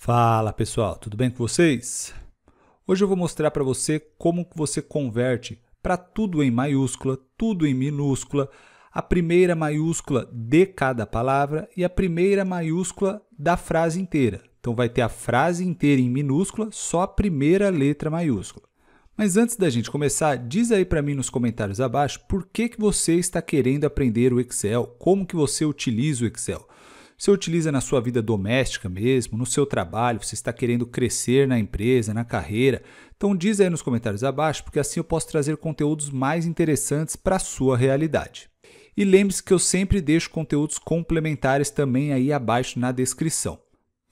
Fala pessoal, tudo bem com vocês? Hoje eu vou mostrar para você como você converte para tudo em maiúscula, tudo em minúscula, a primeira maiúscula de cada palavra e a primeira maiúscula da frase inteira. Então vai ter a frase inteira em minúscula, só a primeira letra maiúscula. Mas antes da gente começar, diz aí para mim nos comentários abaixo por que, que você está querendo aprender o Excel, como que você utiliza o Excel. Você utiliza na sua vida doméstica mesmo, no seu trabalho, você está querendo crescer na empresa, na carreira. Então diz aí nos comentários abaixo, porque assim eu posso trazer conteúdos mais interessantes para a sua realidade. E lembre-se que eu sempre deixo conteúdos complementares também aí abaixo na descrição.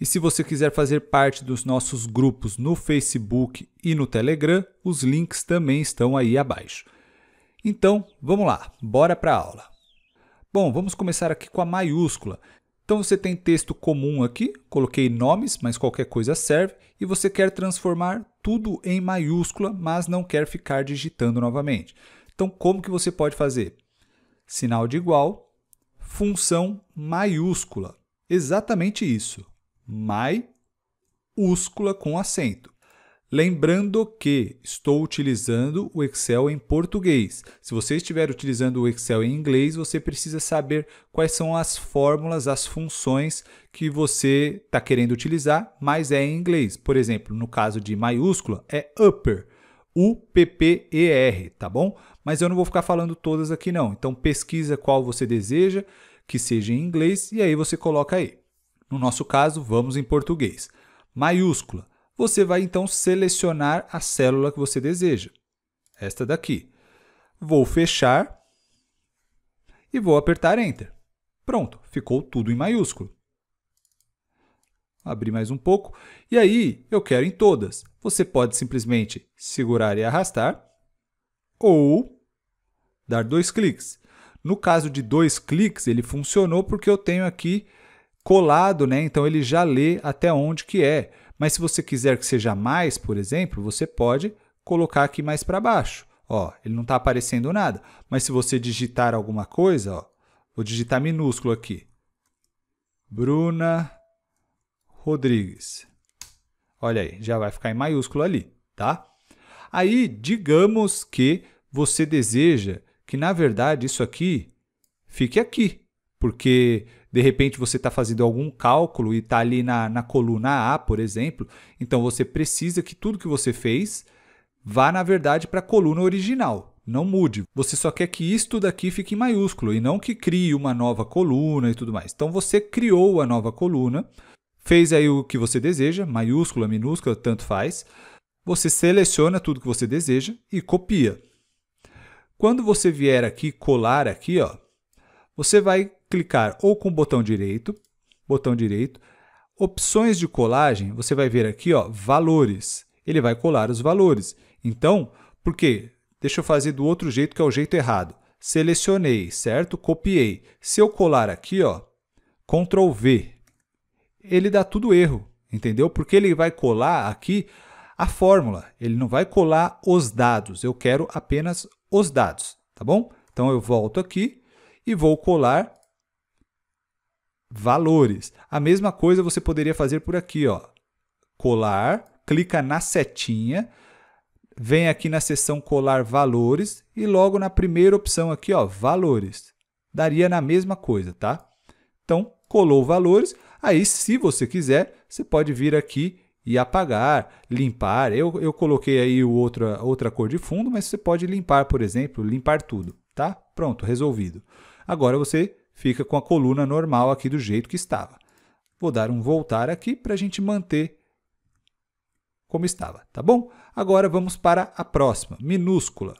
E se você quiser fazer parte dos nossos grupos no Facebook e no Telegram, os links também estão aí abaixo. Então, vamos lá, bora para a aula. Bom, vamos começar aqui com a maiúscula. Então você tem texto comum aqui, coloquei nomes, mas qualquer coisa serve, e você quer transformar tudo em maiúscula, mas não quer ficar digitando novamente. Então como que você pode fazer? Sinal de igual, função maiúscula. Exatamente isso. Maiúscula com acento. Lembrando que estou utilizando o Excel em português. Se você estiver utilizando o Excel em inglês, você precisa saber quais são as fórmulas, as funções que você está querendo utilizar, mas é em inglês. Por exemplo, no caso de maiúscula, é upper, U-P-P-E-R, tá bom? Mas eu não vou ficar falando todas aqui não. Então pesquisa qual você deseja que seja em inglês e aí você coloca aí. No nosso caso, vamos em português. Maiúscula você vai então selecionar a célula que você deseja, esta daqui. Vou fechar e vou apertar Enter. Pronto, ficou tudo em maiúsculo. Abrir mais um pouco. E aí, eu quero em todas. Você pode simplesmente segurar e arrastar ou dar dois cliques. No caso de dois cliques, ele funcionou porque eu tenho aqui colado, né? Então ele já lê até onde que é. Mas se você quiser que seja mais, por exemplo, você pode colocar aqui mais para baixo. Ó, ele não está aparecendo nada. Mas se você digitar alguma coisa, ó, vou digitar minúsculo aqui. Bruna Rodrigues. Olha aí, já vai ficar em maiúsculo ali, tá? Aí, digamos que você deseja que, na verdade, isso aqui fique aqui, porque de repente você está fazendo algum cálculo e está ali na, na coluna A, por exemplo. Então você precisa que tudo que você fez vá, na verdade, para a coluna original. Não mude. Você só quer que isto daqui fique em maiúsculo e não que crie uma nova coluna e tudo mais. Então você criou a nova coluna, fez aí o que você deseja, maiúscula, minúscula, tanto faz. Você seleciona tudo que você deseja e copia. Quando você vier aqui colar aqui, ó, você vai clicar ou com o botão direito, botão direito, opções de colagem, você vai ver aqui, ó, valores. Ele vai colar os valores. Então, por quê? Deixa eu fazer do outro jeito, que é o jeito errado. Selecionei, certo? Copiei. Se eu colar aqui, ó, Ctrl V, ele dá tudo erro, entendeu? Porque ele vai colar aqui a fórmula, ele não vai colar os dados. Eu quero apenas os dados, tá bom? Então eu volto aqui e vou colar valores. A mesma coisa você poderia fazer por aqui, ó. Colar, clica na setinha, vem aqui na seção colar valores e logo na primeira opção aqui, ó, valores. Daria na mesma coisa, tá? Então, colou valores, aí se você quiser, você pode vir aqui e apagar, limpar. Eu, eu coloquei aí o outra, outra cor de fundo, mas você pode limpar, por exemplo, limpar tudo, tá? Pronto, resolvido. Agora você fica com a coluna normal aqui do jeito que estava. Vou dar um voltar aqui para a gente manter como estava, tá bom? Agora vamos para a próxima, minúscula.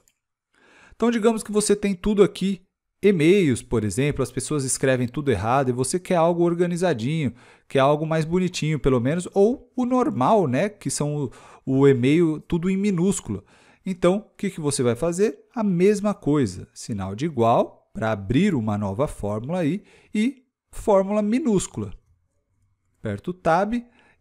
Então, digamos que você tem tudo aqui, e-mails, por exemplo, as pessoas escrevem tudo errado e você quer algo organizadinho, quer algo mais bonitinho, pelo menos, ou o normal, né? Que são o, o e-mail tudo em minúsculo. Então, o que, que você vai fazer? A mesma coisa, sinal de igual, para abrir uma nova fórmula aí e fórmula minúscula. Aperto o Tab,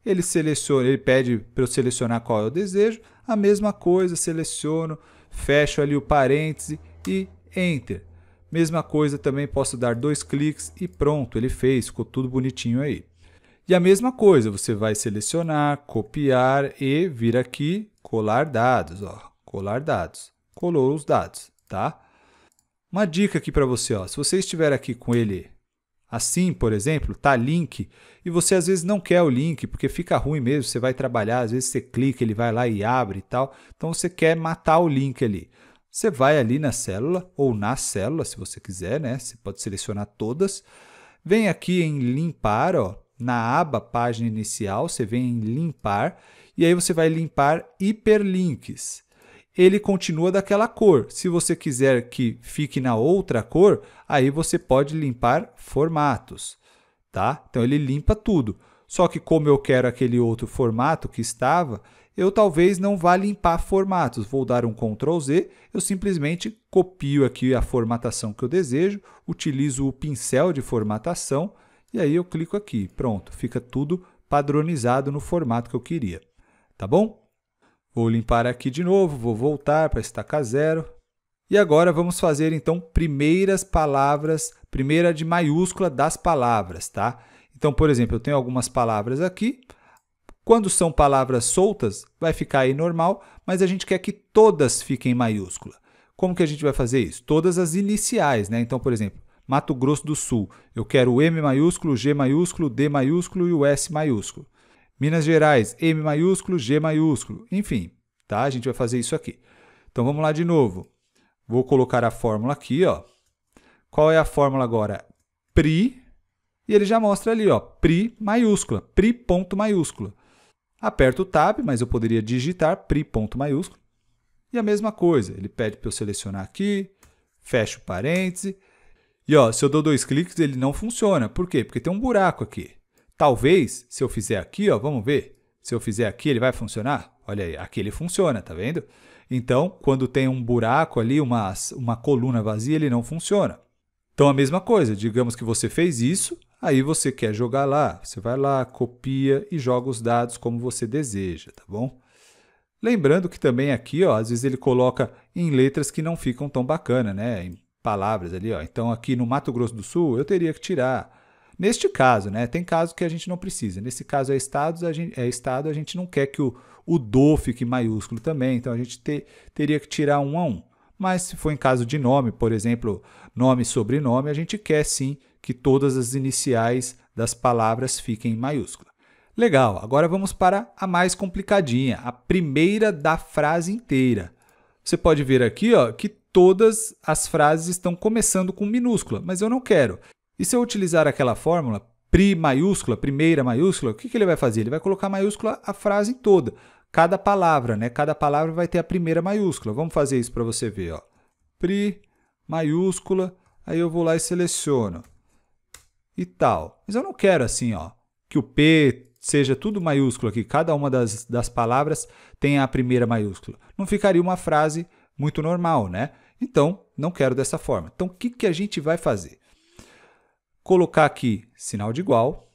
ele seleciona, ele pede para eu selecionar qual eu desejo, a mesma coisa, seleciono, fecho ali o parêntese e Enter. Mesma coisa também posso dar dois cliques e pronto, ele fez, ficou tudo bonitinho aí. E a mesma coisa, você vai selecionar, copiar e vir aqui, colar dados, ó, colar dados, colou os dados, tá? Uma dica aqui para você, ó, se você estiver aqui com ele assim, por exemplo, tá link e você às vezes não quer o link porque fica ruim mesmo, você vai trabalhar, às vezes você clica, ele vai lá e abre e tal. Então você quer matar o link ali. Você vai ali na célula ou na célula, se você quiser, né? Você pode selecionar todas. Vem aqui em limpar, ó, na aba página inicial, você vem em limpar e aí você vai limpar hiperlinks ele continua daquela cor. Se você quiser que fique na outra cor, aí você pode limpar formatos, tá? Então ele limpa tudo. Só que como eu quero aquele outro formato que estava, eu talvez não vá limpar formatos. Vou dar um Ctrl Z, eu simplesmente copio aqui a formatação que eu desejo, utilizo o pincel de formatação e aí eu clico aqui. Pronto, fica tudo padronizado no formato que eu queria. Tá bom? Vou limpar aqui de novo, vou voltar para estacar zero. E agora vamos fazer então primeiras palavras, primeira de maiúscula das palavras, tá? Então, por exemplo, eu tenho algumas palavras aqui. Quando são palavras soltas, vai ficar aí normal, mas a gente quer que todas fiquem maiúscula. Como que a gente vai fazer isso? Todas as iniciais, né? Então, por exemplo, Mato Grosso do Sul. Eu quero o M maiúsculo, G maiúsculo, D maiúsculo e o S maiúsculo. Minas Gerais, M maiúsculo, G maiúsculo, enfim, tá? A gente vai fazer isso aqui. Então vamos lá de novo. Vou colocar a fórmula aqui, ó. Qual é a fórmula agora? PRI, e ele já mostra ali, ó, PRI maiúscula, PRI ponto maiúscula. Aperto o Tab, mas eu poderia digitar PRI ponto maiúsculo. E a mesma coisa, ele pede para eu selecionar aqui, fecho o parêntese. E ó, se eu dou dois cliques, ele não funciona. Por quê? Porque tem um buraco aqui. Talvez, se eu fizer aqui, ó, vamos ver. Se eu fizer aqui, ele vai funcionar? Olha aí, aqui ele funciona, tá vendo? Então, quando tem um buraco ali, uma, uma coluna vazia, ele não funciona. Então, a mesma coisa, digamos que você fez isso, aí você quer jogar lá. Você vai lá, copia e joga os dados como você deseja, tá bom? Lembrando que também aqui, ó, às vezes ele coloca em letras que não ficam tão bacana, né? Em palavras ali, ó. Então, aqui no Mato Grosso do Sul, eu teria que tirar Neste caso, né? Tem caso que a gente não precisa. Nesse caso é estados, a gente, é estado, a gente não quer que o, o do fique maiúsculo também, então a gente te, teria que tirar um a um. Mas se for em caso de nome, por exemplo, nome e sobrenome, a gente quer sim que todas as iniciais das palavras fiquem em maiúscula. Legal, agora vamos para a mais complicadinha, a primeira da frase inteira. Você pode ver aqui ó, que todas as frases estão começando com minúscula, mas eu não quero. E se eu utilizar aquela fórmula, pri maiúscula, primeira maiúscula, o que, que ele vai fazer? Ele vai colocar maiúscula a frase toda, cada palavra, né? Cada palavra vai ter a primeira maiúscula. Vamos fazer isso para você ver, ó. Pri maiúscula, aí eu vou lá e seleciono e tal. Mas eu não quero assim, ó, que o P seja tudo maiúsculo aqui, cada uma das, das palavras tenha a primeira maiúscula. Não ficaria uma frase muito normal, né? Então, não quero dessa forma. Então, o que, que a gente vai fazer? colocar aqui sinal de igual.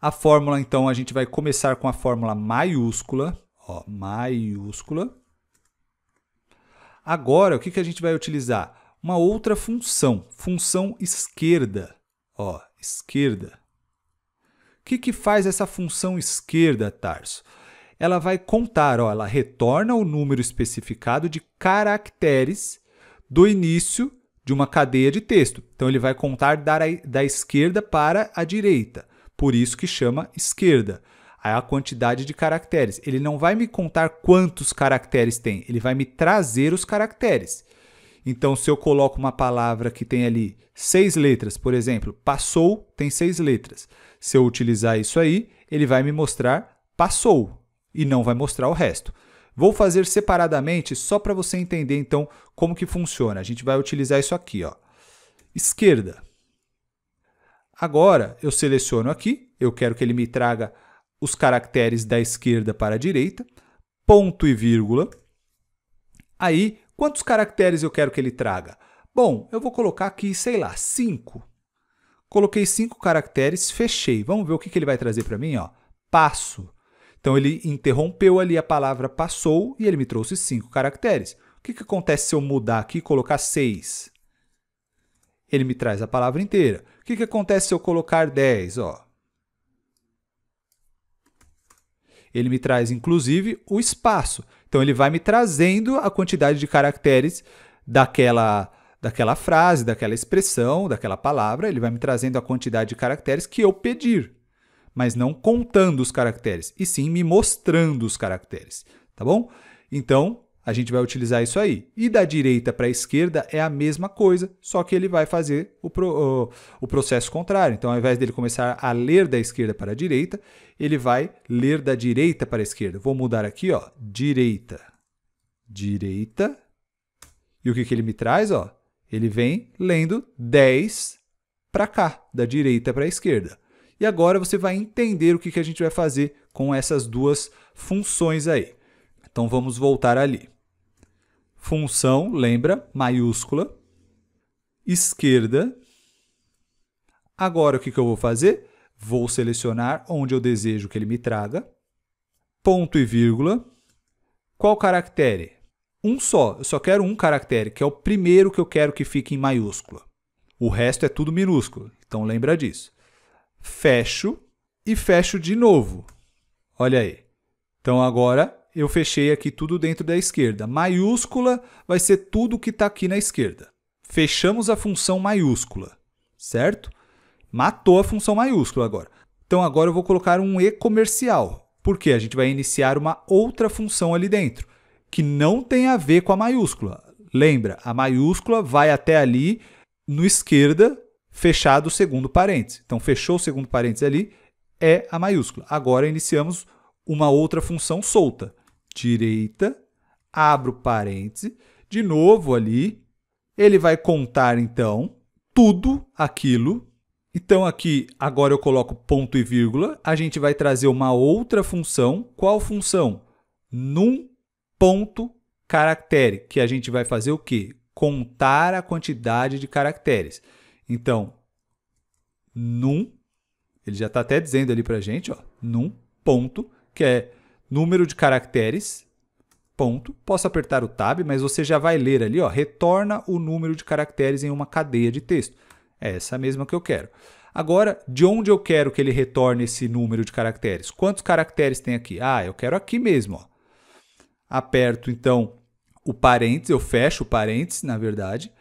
A fórmula, então, a gente vai começar com a fórmula maiúscula, ó, maiúscula. Agora, o que, que a gente vai utilizar? Uma outra função, função esquerda, ó, esquerda. O que, que faz essa função esquerda, Tarso? Ela vai contar, ó, ela retorna o número especificado de caracteres do início de uma cadeia de texto. Então ele vai contar da, da esquerda para a direita. Por isso que chama esquerda. Aí a quantidade de caracteres. Ele não vai me contar quantos caracteres tem, ele vai me trazer os caracteres. Então, se eu coloco uma palavra que tem ali seis letras, por exemplo, passou tem seis letras. Se eu utilizar isso aí, ele vai me mostrar passou e não vai mostrar o resto. Vou fazer separadamente só para você entender então como que funciona. A gente vai utilizar isso aqui, ó. Esquerda. Agora eu seleciono aqui, eu quero que ele me traga os caracteres da esquerda para a direita, ponto e vírgula. Aí, quantos caracteres eu quero que ele traga? Bom, eu vou colocar aqui, sei lá, 5. Coloquei cinco caracteres, fechei. Vamos ver o que, que ele vai trazer para mim, ó. Passo. Então ele interrompeu ali a palavra passou e ele me trouxe cinco caracteres. O que, que acontece se eu mudar aqui e colocar seis? Ele me traz a palavra inteira. O que, que acontece se eu colocar dez? Ó? Ele me traz, inclusive, o espaço. Então ele vai me trazendo a quantidade de caracteres daquela daquela frase, daquela expressão, daquela palavra, ele vai me trazendo a quantidade de caracteres que eu pedir mas não contando os caracteres, e sim me mostrando os caracteres, tá bom? Então, a gente vai utilizar isso aí. E da direita para a esquerda é a mesma coisa, só que ele vai fazer o, pro, o, o, processo contrário. Então, ao invés dele começar a ler da esquerda para a direita, ele vai ler da direita para a esquerda. Vou mudar aqui, ó, direita, direita. E o que, que ele me traz? Ó? Ele vem lendo 10 para cá, da direita para a esquerda. E agora você vai entender o que, que a gente vai fazer com essas duas funções aí. Então vamos voltar ali. Função, lembra, maiúscula, esquerda. Agora o que, que eu vou fazer? Vou selecionar onde eu desejo que ele me traga. Ponto e vírgula. Qual caractere? Um só, eu só quero um caractere, que é o primeiro que eu quero que fique em maiúscula. O resto é tudo minúsculo, então lembra disso fecho e fecho de novo. Olha aí. Então agora eu fechei aqui tudo dentro da esquerda. Maiúscula vai ser tudo que está aqui na esquerda. Fechamos a função maiúscula, certo? Matou a função maiúscula agora. Então agora eu vou colocar um e comercial, porque a gente vai iniciar uma outra função ali dentro, que não tem a ver com a maiúscula. Lembra, a maiúscula vai até ali no esquerda fechado o segundo parênteses. Então, fechou o segundo parênteses ali, é a maiúscula. Agora iniciamos uma outra função solta. Direita, abro parêntese, de novo ali, ele vai contar então tudo aquilo. Então aqui agora eu coloco ponto e vírgula, a gente vai trazer uma outra função. Qual função? Num ponto caractere, que a gente vai fazer o quê? Contar a quantidade de caracteres. Então, num, ele já está até dizendo ali para a gente, ó, num ponto, que é número de caracteres, ponto. Posso apertar o tab, mas você já vai ler ali, ó, retorna o número de caracteres em uma cadeia de texto. É essa mesma que eu quero. Agora, de onde eu quero que ele retorne esse número de caracteres? Quantos caracteres tem aqui? Ah, eu quero aqui mesmo. Ó. Aperto, então, o parênteses, eu fecho o parênteses, na verdade,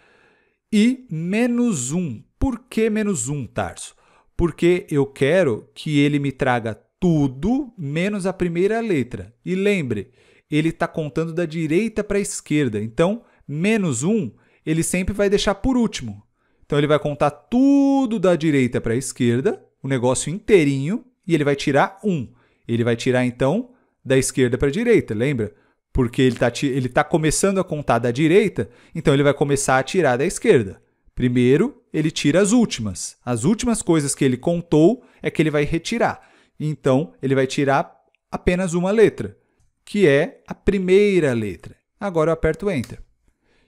e menos 1. Por que menos 1, Tarso? Porque eu quero que ele me traga tudo menos a primeira letra. E lembre, ele está contando da direita para a esquerda. Então, menos 1, ele sempre vai deixar por último. Então, ele vai contar tudo da direita para a esquerda, o negócio inteirinho, e ele vai tirar 1. Ele vai tirar, então, da esquerda para a direita, lembra? porque ele está ele tá começando a contar da direita, então ele vai começar a tirar da esquerda. Primeiro, ele tira as últimas. As últimas coisas que ele contou é que ele vai retirar. Então, ele vai tirar apenas uma letra, que é a primeira letra. Agora eu aperto Enter.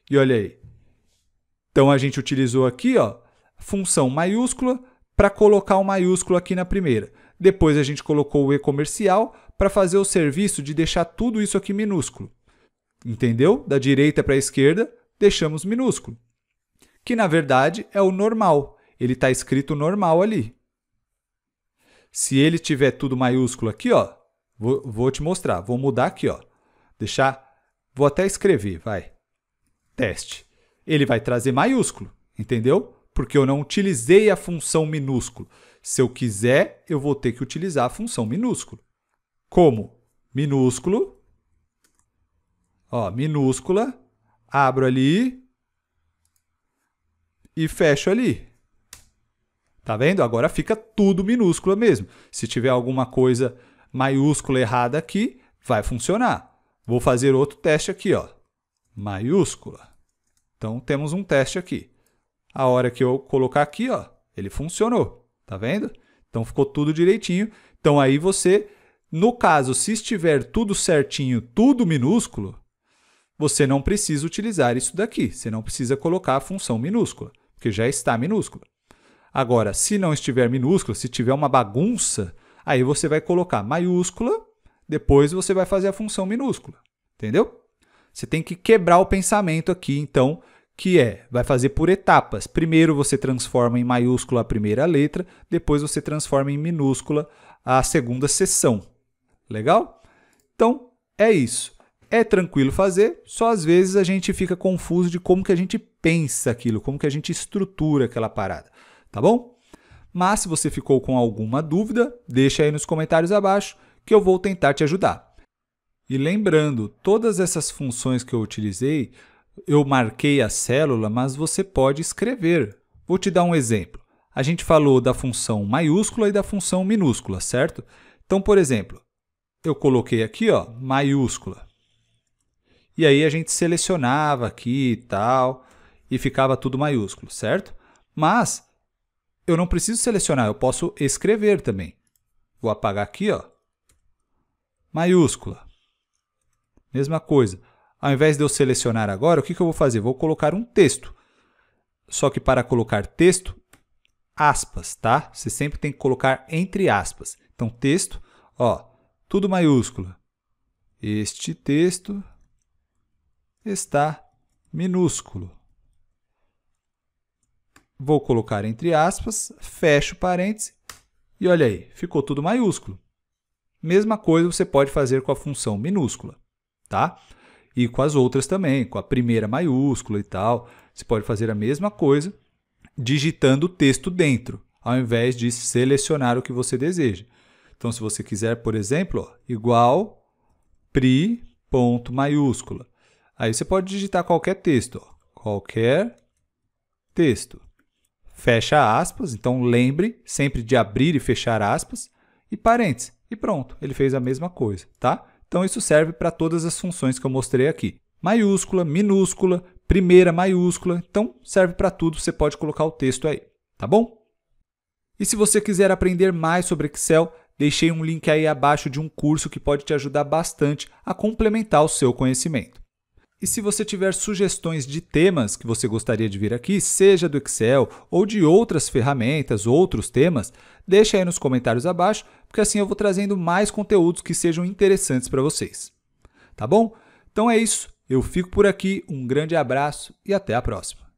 E olha aí. Então, a gente utilizou aqui ó, a função maiúscula para colocar o um maiúsculo aqui na primeira. Depois a gente colocou o e-comercial para fazer o serviço de deixar tudo isso aqui minúsculo. Entendeu? Da direita para a esquerda, deixamos minúsculo. Que na verdade é o normal. Ele está escrito normal ali. Se ele tiver tudo maiúsculo aqui, ó, vou, vou te mostrar. Vou mudar aqui, ó. Deixar. Vou até escrever, vai. Teste. Ele vai trazer maiúsculo, entendeu? Porque eu não utilizei a função minúsculo. Se eu quiser, eu vou ter que utilizar a função minúsculo. Como? Minúsculo. Ó, minúscula. Abro ali. E fecho ali. Tá vendo? Agora fica tudo minúscula mesmo. Se tiver alguma coisa maiúscula errada aqui, vai funcionar. Vou fazer outro teste aqui, ó. Maiúscula. Então temos um teste aqui. A hora que eu colocar aqui, ó, ele funcionou. Tá vendo? Então ficou tudo direitinho. Então aí você, no caso, se estiver tudo certinho, tudo minúsculo, você não precisa utilizar isso daqui. Você não precisa colocar a função minúscula, porque já está minúscula. Agora, se não estiver minúscula, se tiver uma bagunça, aí você vai colocar maiúscula, depois você vai fazer a função minúscula. Entendeu? Você tem que quebrar o pensamento aqui, então, que é, vai fazer por etapas. Primeiro você transforma em maiúscula a primeira letra, depois você transforma em minúscula a segunda seção. Legal? Então, é isso. É tranquilo fazer, só às vezes a gente fica confuso de como que a gente pensa aquilo, como que a gente estrutura aquela parada, tá bom? Mas se você ficou com alguma dúvida, deixa aí nos comentários abaixo que eu vou tentar te ajudar. E lembrando, todas essas funções que eu utilizei eu marquei a célula, mas você pode escrever. Vou te dar um exemplo. A gente falou da função maiúscula e da função minúscula, certo? Então, por exemplo, eu coloquei aqui, ó, maiúscula. E aí a gente selecionava aqui e tal, e ficava tudo maiúsculo, certo? Mas eu não preciso selecionar, eu posso escrever também. Vou apagar aqui, ó, maiúscula. Mesma coisa. Ao invés de eu selecionar agora, o que, que eu vou fazer? Vou colocar um texto. Só que para colocar texto, aspas, tá? Você sempre tem que colocar entre aspas. Então, texto, ó, tudo maiúsculo. Este texto está minúsculo. Vou colocar entre aspas, fecho parênteses e olha aí, ficou tudo maiúsculo. Mesma coisa você pode fazer com a função minúscula, tá? e com as outras também, com a primeira maiúscula e tal. Você pode fazer a mesma coisa digitando o texto dentro, ao invés de selecionar o que você deseja. Então, se você quiser, por exemplo, ó, igual pri ponto maiúscula. Aí você pode digitar qualquer texto, ó, qualquer texto. Fecha aspas, então lembre sempre de abrir e fechar aspas e parênteses. E pronto, ele fez a mesma coisa, tá? Então isso serve para todas as funções que eu mostrei aqui. Maiúscula, minúscula, primeira maiúscula, então serve para tudo, você pode colocar o texto aí, tá bom? E se você quiser aprender mais sobre Excel, deixei um link aí abaixo de um curso que pode te ajudar bastante a complementar o seu conhecimento. E se você tiver sugestões de temas que você gostaria de vir aqui, seja do Excel ou de outras ferramentas, outros temas, deixa aí nos comentários abaixo porque assim eu vou trazendo mais conteúdos que sejam interessantes para vocês. Tá bom? Então é isso. Eu fico por aqui, um grande abraço e até a próxima.